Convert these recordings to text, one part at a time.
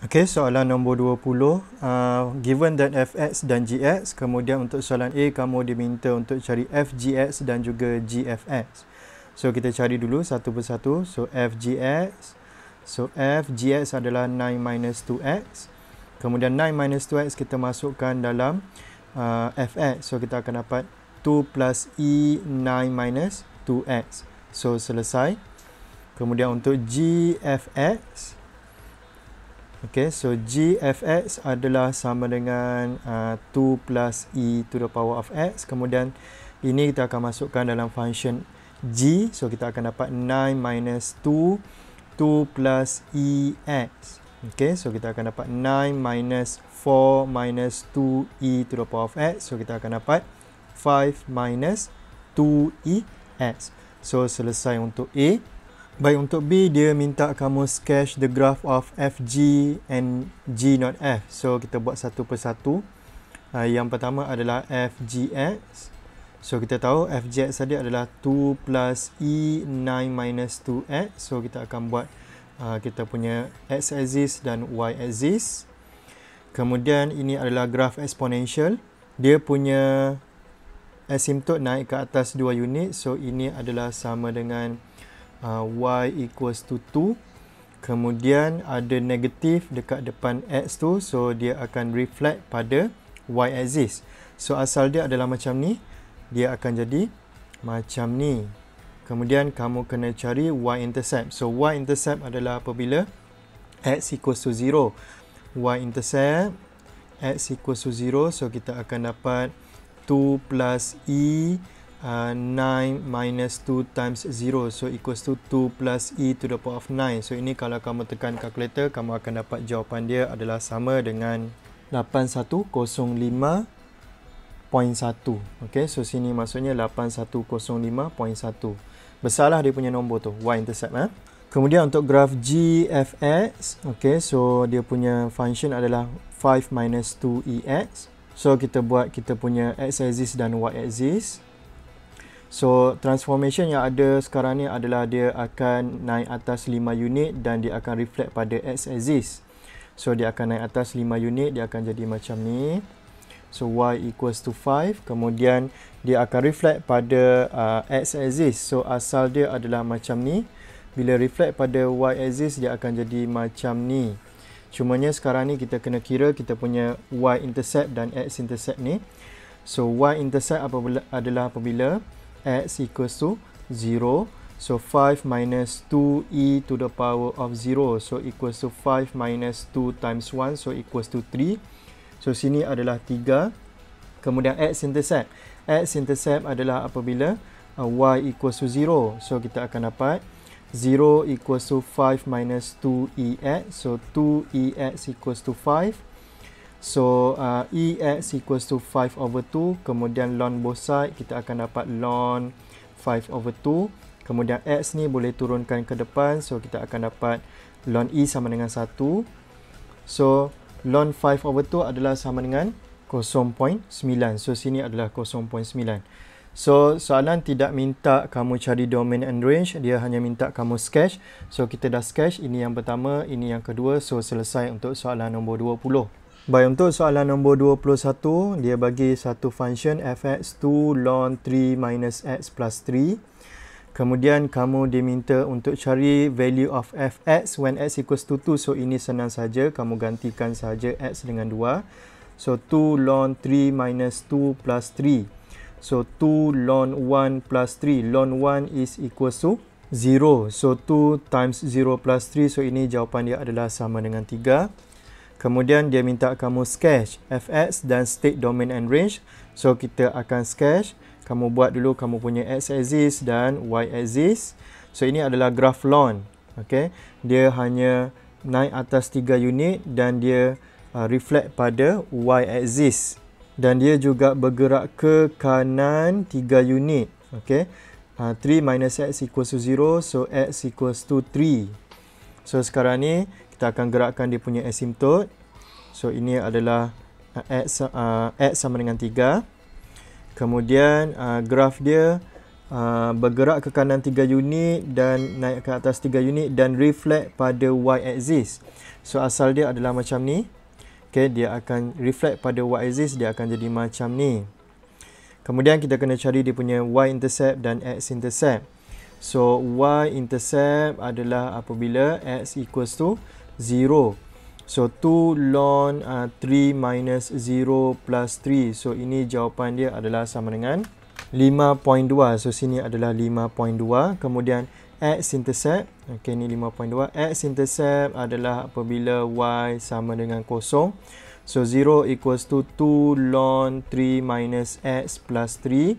Okey, soalan nombor 20. Uh, given that fx dan gx, kemudian untuk soalan A, kamu diminta untuk cari fgx dan juga gfx. So, kita cari dulu satu persatu. So, fgx. So, fgx adalah 9 minus 2x. Kemudian 9 minus 2x kita masukkan dalam uh, fx. So, kita akan dapat 2 plus e 9 minus 2x. So, selesai. Kemudian untuk gfx. Gfx. Okay, so g f x adalah sama dengan uh, 2 plus e to the power of x. Kemudian ini kita akan masukkan dalam function g. So kita akan dapat 9 minus 2, 2 plus e x. Okay, so kita akan dapat 9 minus 4 minus 2 e to the power of x. So kita akan dapat 5 minus 2 e x. So selesai untuk a. Baik, untuk B, dia minta kamu sketch the graph of FG and G not F. So, kita buat satu persatu. Uh, yang pertama adalah FGX. So, kita tahu FGX tadi adalah 2 plus E 9 minus 2X. So, kita akan buat uh, kita punya X axis dan Y axis. Kemudian, ini adalah graph exponential. Dia punya asymptote naik ke atas 2 unit. So, ini adalah sama dengan uh, y equals to 2 kemudian ada negatif dekat depan x tu so dia akan reflect pada y axis so asal dia adalah macam ni dia akan jadi macam ni kemudian kamu kena cari y intercept so y intercept adalah apabila x equals to 0 y intercept x equals to 0 so kita akan dapat 2 plus e uh, 9 minus 2 times 0 so equals to 2 plus e to the power of 9 so ini kalau kamu tekan kalkulator, kamu akan dapat jawapan dia adalah sama dengan 8105.1 ok so sini maksudnya 8105.1 besarlah dia punya nombor tu y intercept eh? kemudian untuk graf gfx ok so dia punya function adalah 5 minus 2 ex so kita buat kita punya x axis dan y axis So transformation yang ada sekarang ni adalah dia akan naik atas 5 unit dan dia akan reflect pada X axis. So dia akan naik atas 5 unit, dia akan jadi macam ni. So Y equals to 5, kemudian dia akan reflect pada uh, X axis. So asal dia adalah macam ni. Bila reflect pada Y axis, dia akan jadi macam ni. Cumanya sekarang ni kita kena kira kita punya Y intercept dan X intercept ni. So Y intercept apabila, adalah apabila x equals to 0. So 5 minus 2e to the power of 0. So equals to 5 minus 2 times 1. So equals to 3. So sini adalah 3. Kemudian x intercept. x intercept adalah apabila uh, y equals to 0. So kita akan dapat 0 equals to 5 minus 2 e x, So 2 e x equals to 5. So uh, EX equals to 5 over 2 Kemudian ln both side kita akan dapat ln 5 over 2 Kemudian X ni boleh turunkan ke depan So kita akan dapat ln E sama dengan 1 So ln 5 over 2 adalah sama dengan 0.9 So sini adalah 0.9 So soalan tidak minta kamu cari domain and range Dia hanya minta kamu sketch So kita dah sketch Ini yang pertama, ini yang kedua So selesai untuk soalan nombor 20 Baik, untuk soalan nombor 21, dia bagi satu function fx2 ln 3 minus x plus 3. Kemudian, kamu diminta untuk cari value of fx when x equals to 2. So, ini senang saja. Kamu gantikan saja x dengan 2. So, 2 ln 3 minus 2 plus 3. So, 2 ln 1 plus 3. Ln 1 is equals to 0. So, 2 times 0 plus 3. So, ini jawapan dia adalah sama dengan 3. Kemudian dia minta kamu sketch fx dan state domain and range. So kita akan sketch. Kamu buat dulu kamu punya x axis dan y axis. So ini adalah graph lawn. Okay. Dia hanya naik atas 3 unit dan dia uh, reflect pada y axis. Dan dia juga bergerak ke kanan 3 unit. Okay. Uh, 3 minus x equals to 0. So x equals to 3. So sekarang ni kita akan gerakkan dia punya asymptote. So ini adalah x, uh, x uh, sama dengan 3. Kemudian uh, graf dia uh, bergerak ke kanan 3 unit dan naik ke atas 3 unit dan reflect pada y-axis. So asal dia adalah macam ni. Okay, dia akan reflect pada y-axis, dia akan jadi macam ni. Kemudian kita kena cari dia punya y-intercept dan x-intercept. So y-intercept adalah apabila x equals to 0. So 2 ln uh, 3 minus 0 plus 3. So ini jawapan dia adalah sama dengan 5.2. So sini adalah 5.2. Kemudian x-intercept. Okay, ni 5.2. x-intercept adalah apabila y sama dengan kosong. So 0 equals to 2 ln 3 minus x plus 3.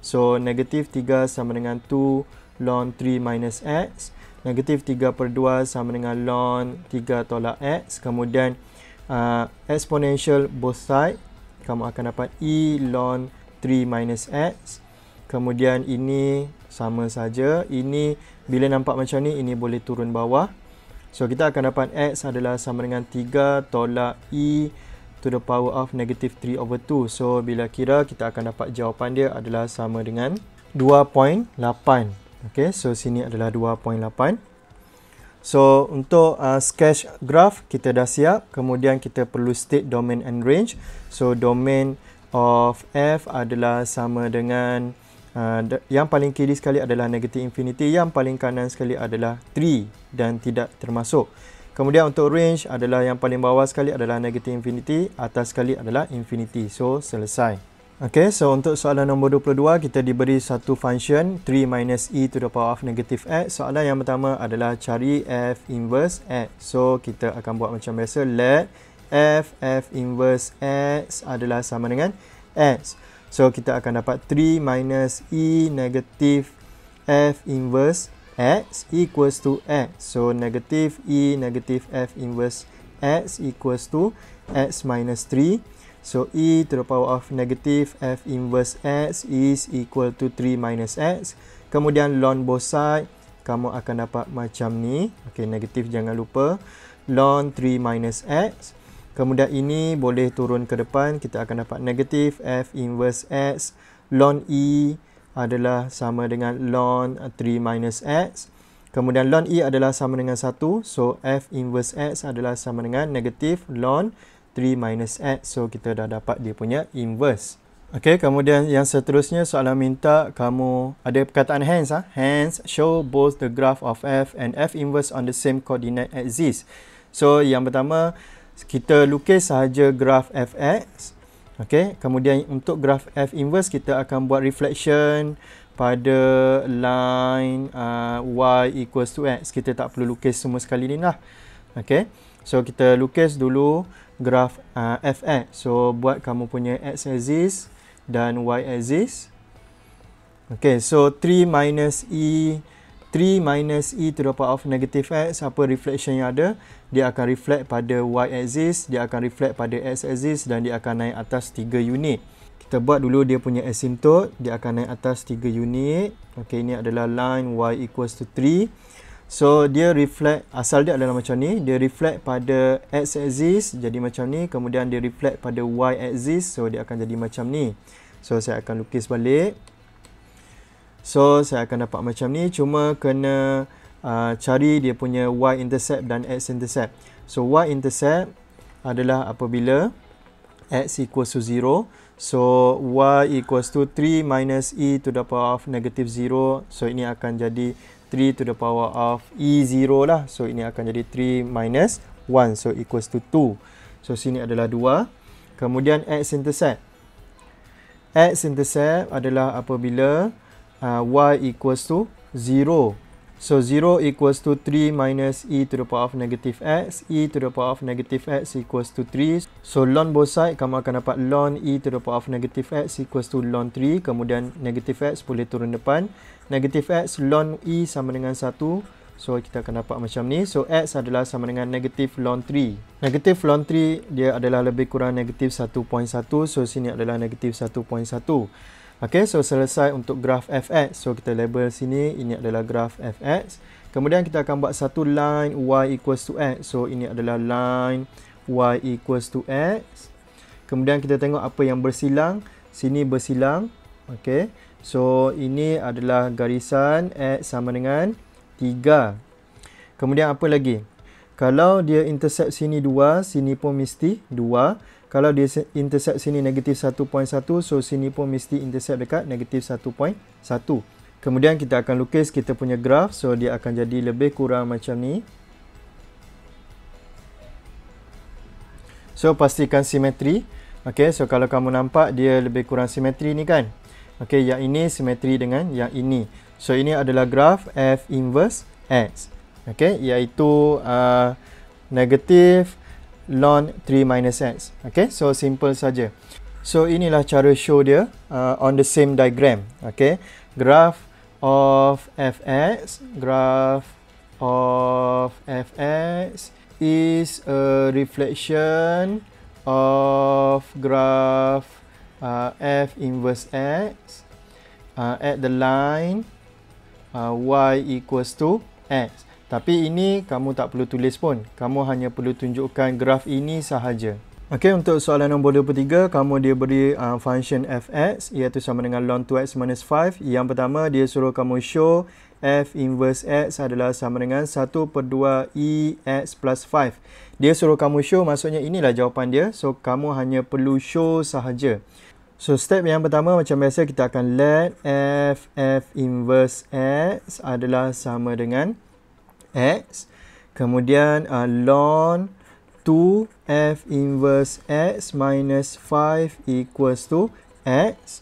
So negative 3 sama dengan 2 ln 3 minus x negatif 3 per 2 sama dengan ln 3 tolak x. Kemudian uh, exponential both side. Kamu akan dapat e ln 3 minus x. Kemudian ini sama saja. Ini bila nampak macam ni, ini boleh turun bawah. So kita akan dapat x adalah sama dengan 3 tolak e to the power of negative 3 over 2. So bila kira kita akan dapat jawapan dia adalah sama dengan 2.8. Okay, so sini adalah 2.8. So, untuk uh, sketch graph, kita dah siap. Kemudian kita perlu state domain and range. So, domain of F adalah sama dengan Uh, yang paling kiri sekali adalah negatif infinity, yang paling kanan sekali adalah 3 dan tidak termasuk. Kemudian untuk range adalah yang paling bawah sekali adalah negatif infinity, atas sekali adalah infinity. So, selesai. Okay, so untuk soalan nombor 22, kita diberi satu function 3 minus e to the power of negative x. Soalan yang pertama adalah cari f inverse x. So, kita akan buat macam biasa. Let f f inverse x adalah sama dengan x. So, kita akan dapat 3 minus e negative f inverse x equals to x. So, negative e negative f inverse x equals to x minus 3 So e to the power of negative f inverse x is equal to 3 minus x. Kemudian ln both side, kamu akan dapat macam ni. Okay, negatif jangan lupa. Ln 3 minus x. Kemudian ini boleh turun ke depan. Kita akan dapat negatif f inverse x. Ln e adalah sama dengan ln 3 minus x. Kemudian ln e adalah sama dengan 1. So f inverse x adalah sama dengan negatif ln 3 minus x. So, kita dah dapat dia punya inverse. Okay, kemudian yang seterusnya soalan minta kamu ada perkataan hands Ha? hands show both the graph of f and f inverse on the same coordinate axis. So, yang pertama, kita lukis sahaja graph fx. Okay, kemudian untuk graph f inverse, kita akan buat reflection pada line uh, y equals to x. Kita tak perlu lukis semua sekali ni lah. Okay, so kita lukis dulu graf uh, fx. So buat kamu punya x axis dan y axis. Okay, so 3 minus e 3 minus e to the power of negative x apa reflection yang ada dia akan reflect pada y axis dia akan reflect pada x axis dan dia akan naik atas 3 unit kita buat dulu dia punya asymptote dia akan naik atas 3 unit okay, ini adalah line y equals to So dia reflect asal dia adalah macam ni, dia reflect pada x axis jadi macam ni, kemudian dia reflect pada y axis so dia akan jadi macam ni. So saya akan lukis balik. So saya akan dapat macam ni, cuma kena uh, cari dia punya y intercept dan x intercept. So y intercept adalah apabila x equals to 0 So y equals to 3 minus e to the power of negative 0. So ini akan jadi 3 to the power of E0 lah. So ini akan jadi 3 minus 1. So equals to 2. So sini adalah 2. Kemudian X intercept. X intercept adalah apabila uh, Y equals to 0. So 0 equals to 3 minus e to the power of negative x. e to the power of negative x equals to 3. So ln both side, kamu akan dapat ln e to the power of negative x equals to ln 3. Kemudian negative x boleh turun depan. Negative x ln e sama dengan 1. So kita akan dapat macam ni. So x adalah sama dengan negative ln 3. Negative ln 3 dia adalah lebih kurang negative 1.1. So sini adalah negative 1.1. Okey, so selesai untuk graf fx. So kita label sini, ini adalah graf fx. Kemudian kita akan buat satu line y equals to x. So ini adalah line y equals to x. Kemudian kita tengok apa yang bersilang. Sini bersilang. Okey, so ini adalah garisan x sama dengan 3. Kemudian apa lagi? Kalau dia intercept sini 2, sini pun mesti 2 kalau dia intercept sini negatif 1.1 so sini pun mesti intercept dekat negatif 1.1 kemudian kita akan lukis kita punya graf so dia akan jadi lebih kurang macam ni so pastikan simetri okay? so kalau kamu nampak dia lebih kurang simetri ni kan Okay, yang ini simetri dengan yang ini so ini adalah graf F inverse X okay? iaitu uh, negatif 1.1 ln 3 minus x. Okay, so simple saja. So inilah cara show dia uh, on the same diagram. Okay, graph of fx, graph of fx is a reflection of graph uh, f inverse x uh, at the line uh, y equals to x. Tapi ini kamu tak perlu tulis pun. Kamu hanya perlu tunjukkan graf ini sahaja. Okey, untuk soalan nombor 23, kamu dia beri uh, function fx iaitu sama dengan ln 2x minus 5. Yang pertama, dia suruh kamu show f inverse x adalah sama dengan 1 per 2 e x plus 5. Dia suruh kamu show, maksudnya inilah jawapan dia. So, kamu hanya perlu show sahaja. So, step yang pertama macam biasa kita akan let f f inverse x adalah sama dengan x. Kemudian uh, ln 2 f inverse x minus 5 equals to x.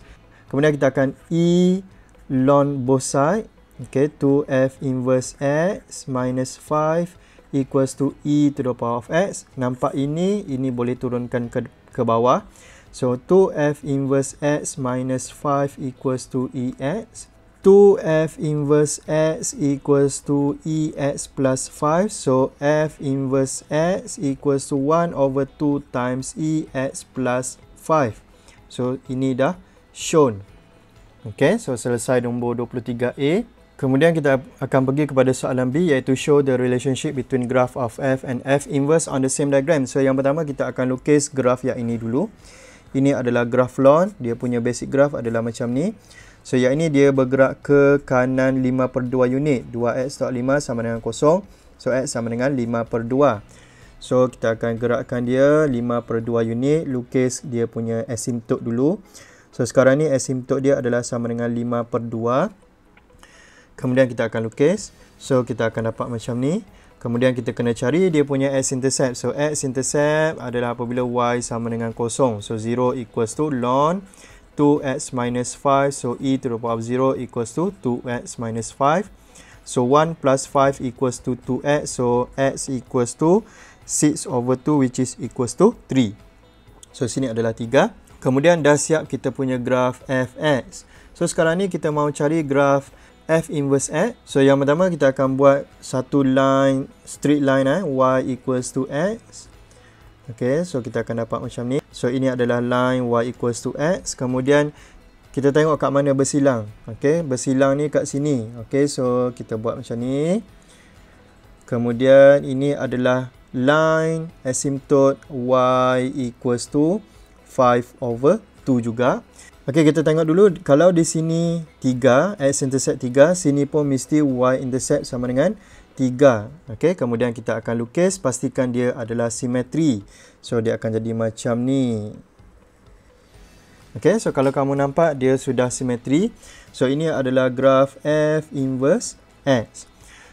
Kemudian kita akan e ln both side. Okay, 2 f inverse x minus 5 equals to e to the power of x. Nampak ini, ini boleh turunkan ke, ke bawah. So, 2 f inverse x minus 5 equals to e x. 2F inverse X equals to EX plus 5. So F inverse X equals to 1 over 2 times EX plus 5. So ini dah shown. Okay, so selesai nombor 23A. Kemudian kita akan pergi kepada soalan B iaitu show the relationship between graph of F and F inverse on the same diagram. So yang pertama kita akan lukis graph yang ini dulu. Ini adalah graph lawn. Dia punya basic graph adalah macam ni. So yang ini dia bergerak ke kanan 5 per 2 unit. 2x tak 5 sama dengan kosong So x sama dengan 5 per 2. So kita akan gerakkan dia 5 per 2 unit. Lukis dia punya asimptot dulu. So sekarang ni asimptot dia adalah sama dengan 5 per 2. Kemudian kita akan lukis. So kita akan dapat macam ni. Kemudian kita kena cari dia punya x-intercept. So x-intercept adalah apabila y sama dengan kosong. So 0 equals to ln 2x minus 5. So e to the power of 0 equals to 2x minus 5. So 1 plus 5 equals to 2x. So x equals to 6 over 2 which is equals to 3. So sini adalah 3. Kemudian dah siap kita punya graf fx. So sekarang ni kita mau cari graf f inverse x. So yang pertama kita akan buat satu line, straight line eh. y equals to x. Okay, so kita akan dapat macam ni. So ini adalah line y equals to x. Kemudian kita tengok kat mana bersilang. Okay, bersilang ni kat sini. Okay, so kita buat macam ni. Kemudian ini adalah line asymptote y equals to 5 over 2 juga. Okey, kita tengok dulu kalau di sini 3, x-intercept 3, sini pun mesti y-intercept sama dengan 3. Okey, kemudian kita akan lukis, pastikan dia adalah simetri. So, dia akan jadi macam ni. Okey, so kalau kamu nampak dia sudah simetri. So, ini adalah graf F inverse X.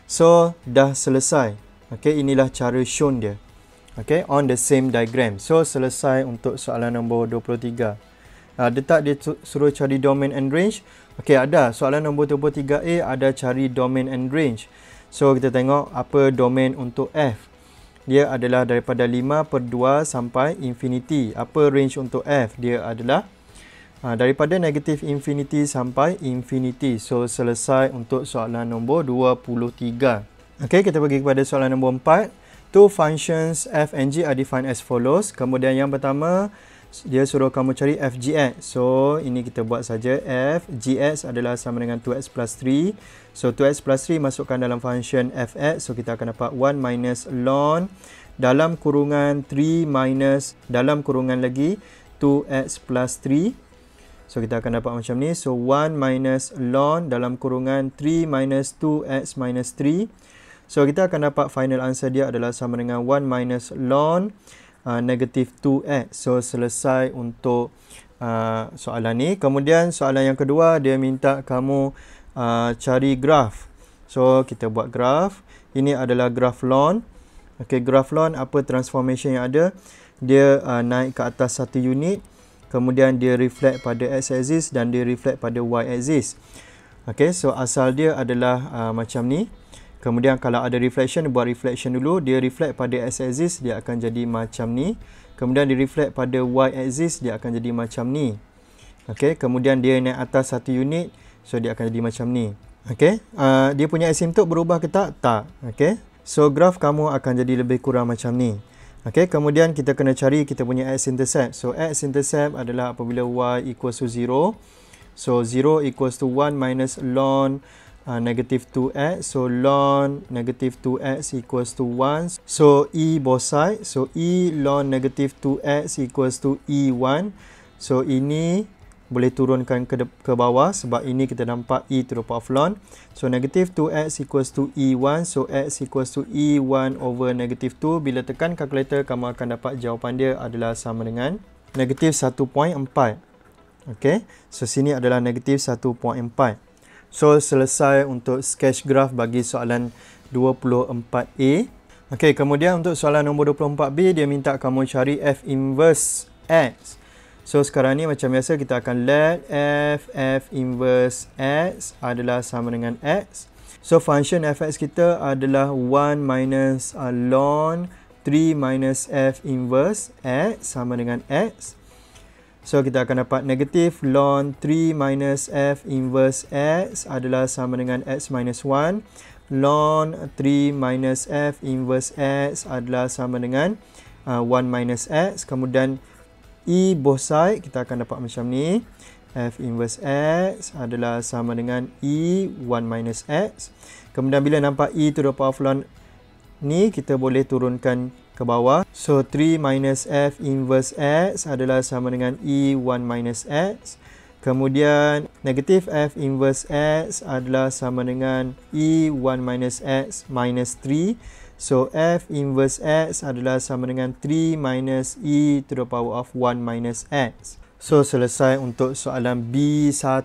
So, dah selesai. Okey, inilah cara shown dia. Okey, on the same diagram. So, selesai untuk soalan nombor 23 ada ah, tak dia suruh cari domain and range? Okey ada. Soalan nombor 23A ada cari domain and range. So kita tengok apa domain untuk F. Dia adalah daripada 5 per 2 sampai infinity. Apa range untuk F? Dia adalah ha, daripada negative infinity sampai infinity. So selesai untuk soalan nombor 23. Okey kita pergi kepada soalan nombor 4. Two functions f and g are defined as follows. Kemudian yang pertama, dia suruh kamu cari fgx. So ini kita buat saja fgx adalah sama dengan 2x plus 3. So 2x plus 3 masukkan dalam function fx. So kita akan dapat 1 minus ln dalam kurungan 3 minus dalam kurungan lagi 2x plus 3. So kita akan dapat macam ni. So 1 minus ln dalam kurungan 3 minus 2x minus 3. So kita akan dapat final answer dia adalah sama dengan 1 minus ln. Uh, negative 2x. So, selesai untuk uh, soalan ni. Kemudian, soalan yang kedua, dia minta kamu uh, cari graf. So, kita buat graf. Ini adalah graf lon. Okay, graf lon apa transformation yang ada? Dia uh, naik ke atas satu unit. Kemudian, dia reflect pada x-axis dan dia reflect pada y-axis. Okay, so asal dia adalah uh, macam ni. Kemudian kalau ada reflection, buat reflection dulu. Dia reflect pada x-axis, dia akan jadi macam ni. Kemudian dia reflect pada y-axis, dia akan jadi macam ni. Okay. Kemudian dia naik atas satu unit, so dia akan jadi macam ni. Okay. Uh, dia punya asymptote berubah ke tak? Tak. Okay. So graf kamu akan jadi lebih kurang macam ni. Okay. Kemudian kita kena cari kita punya x-intercept. So x-intercept adalah apabila y equals to 0. So 0 equals to 1 minus ln 0 uh, negative 2x. So ln negative 2x equals to 1. So e both sides. So e ln negative 2x equals to e1. So ini boleh turunkan ke, ke bawah sebab ini kita nampak e to the power of ln. So negative 2x equals to e1. So x equals to e1 over negative 2. Bila tekan kalkulator, kamu akan dapat jawapan dia adalah sama dengan negative 1.4. Okay. So sini adalah negative 1.4. So selesai untuk sketch graph bagi soalan 24A. Okey, kemudian untuk soalan nombor 24B dia minta kamu cari F inverse X. So sekarang ni macam biasa kita akan let F F inverse X adalah sama dengan X. So function fx kita adalah 1 minus uh, ln 3 minus F inverse X sama dengan X. So kita akan dapat negatif ln 3 minus f inverse x adalah sama dengan x minus 1. Ln 3 minus f inverse x adalah sama dengan uh, 1 minus x. Kemudian e both side kita akan dapat macam ni. f inverse x adalah sama dengan e 1 minus x. Kemudian bila nampak e to the power ln ni kita boleh turunkan ke bawah. So 3 minus F inverse X adalah sama dengan E1 minus X. Kemudian negatif F inverse X adalah sama dengan E1 minus X minus 3. So F inverse X adalah sama dengan 3 minus E to the power of 1 minus X. So selesai untuk soalan B1.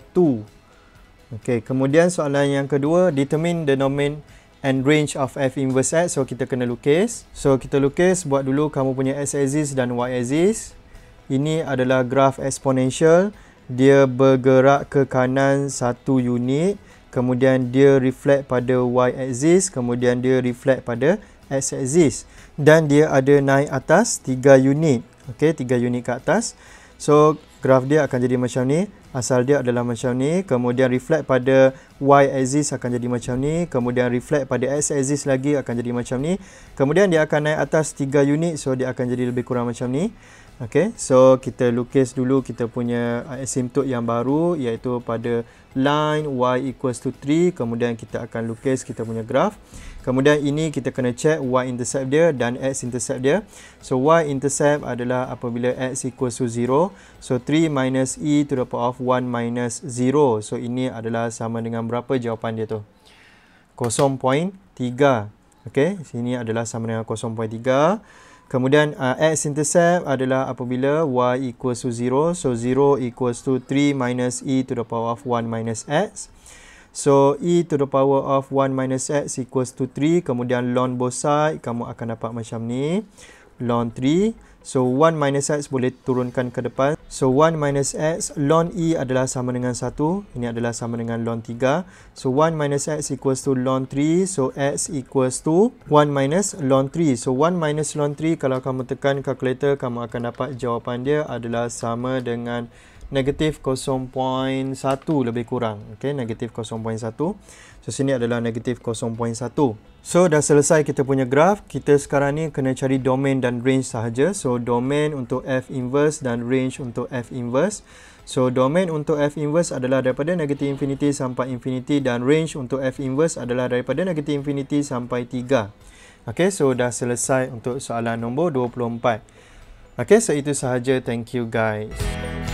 Okay, kemudian soalan yang kedua, determine the domain and range of F inverse X. So kita kena lukis. So kita lukis buat dulu kamu punya X axis dan Y axis. Ini adalah graf exponential. Dia bergerak ke kanan satu unit. Kemudian dia reflect pada Y axis. Kemudian dia reflect pada X axis. Dan dia ada naik atas tiga unit. Okay, tiga unit ke atas. So graf dia akan jadi macam ni asal dia adalah macam ni kemudian reflect pada y axis akan jadi macam ni kemudian reflect pada x axis lagi akan jadi macam ni kemudian dia akan naik atas 3 unit so dia akan jadi lebih kurang macam ni ok so kita lukis dulu kita punya asymptote uh, yang baru iaitu pada line y equals to 3 kemudian kita akan lukis kita punya graph Kemudian ini kita kena check y intercept dia dan x intercept dia. So y intercept adalah apabila x equals to 0. So 3 minus e to the power of 1 minus 0. So ini adalah sama dengan berapa jawapan dia tu? 0.3. Okay, sini adalah sama dengan 0.3. Kemudian uh, x-intercept adalah apabila y equals to 0. So 0 equals to 3 minus e to the power of 1 minus x. So e to the power of 1 minus x equals to 3. Kemudian ln both side. Kamu akan dapat macam ni. Ln 3. So 1 minus x boleh turunkan ke depan. So 1 minus x ln e adalah sama dengan 1. Ini adalah sama dengan ln 3. So 1 minus x equals to ln 3. So x equals to 1 minus ln 3. So 1 minus ln 3 kalau kamu tekan kalkulator kamu akan dapat jawapan dia adalah sama dengan negatif 0.1 lebih kurang okey negatif 0.1 so sini adalah negatif 0.1 so dah selesai kita punya graf kita sekarang ni kena cari domain dan range sahaja so domain untuk f inverse dan range untuk f inverse so domain untuk f inverse adalah daripada negatif infinity sampai infinity dan range untuk f inverse adalah daripada negatif infinity sampai 3 Okay, so dah selesai untuk soalan nombor 24. Okay, so itu sahaja. Thank you guys. Thank you.